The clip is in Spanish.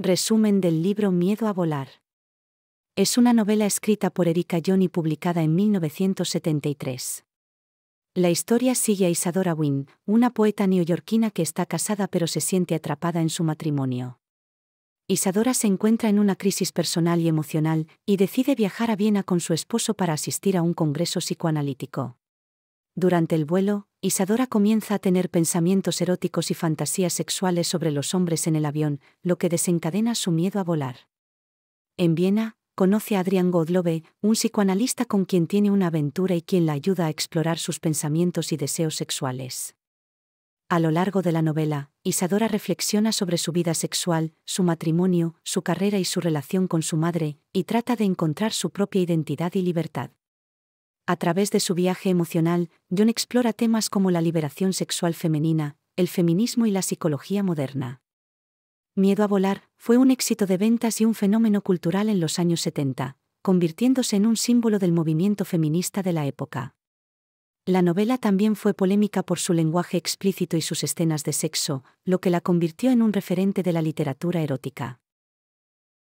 Resumen del libro Miedo a volar. Es una novela escrita por Erika John y publicada en 1973. La historia sigue a Isadora Wynne, una poeta neoyorquina que está casada pero se siente atrapada en su matrimonio. Isadora se encuentra en una crisis personal y emocional y decide viajar a Viena con su esposo para asistir a un congreso psicoanalítico. Durante el vuelo, Isadora comienza a tener pensamientos eróticos y fantasías sexuales sobre los hombres en el avión, lo que desencadena su miedo a volar. En Viena, conoce a Adrian Godlove, un psicoanalista con quien tiene una aventura y quien la ayuda a explorar sus pensamientos y deseos sexuales. A lo largo de la novela, Isadora reflexiona sobre su vida sexual, su matrimonio, su carrera y su relación con su madre, y trata de encontrar su propia identidad y libertad. A través de su viaje emocional, John explora temas como la liberación sexual femenina, el feminismo y la psicología moderna. Miedo a volar fue un éxito de ventas y un fenómeno cultural en los años 70, convirtiéndose en un símbolo del movimiento feminista de la época. La novela también fue polémica por su lenguaje explícito y sus escenas de sexo, lo que la convirtió en un referente de la literatura erótica.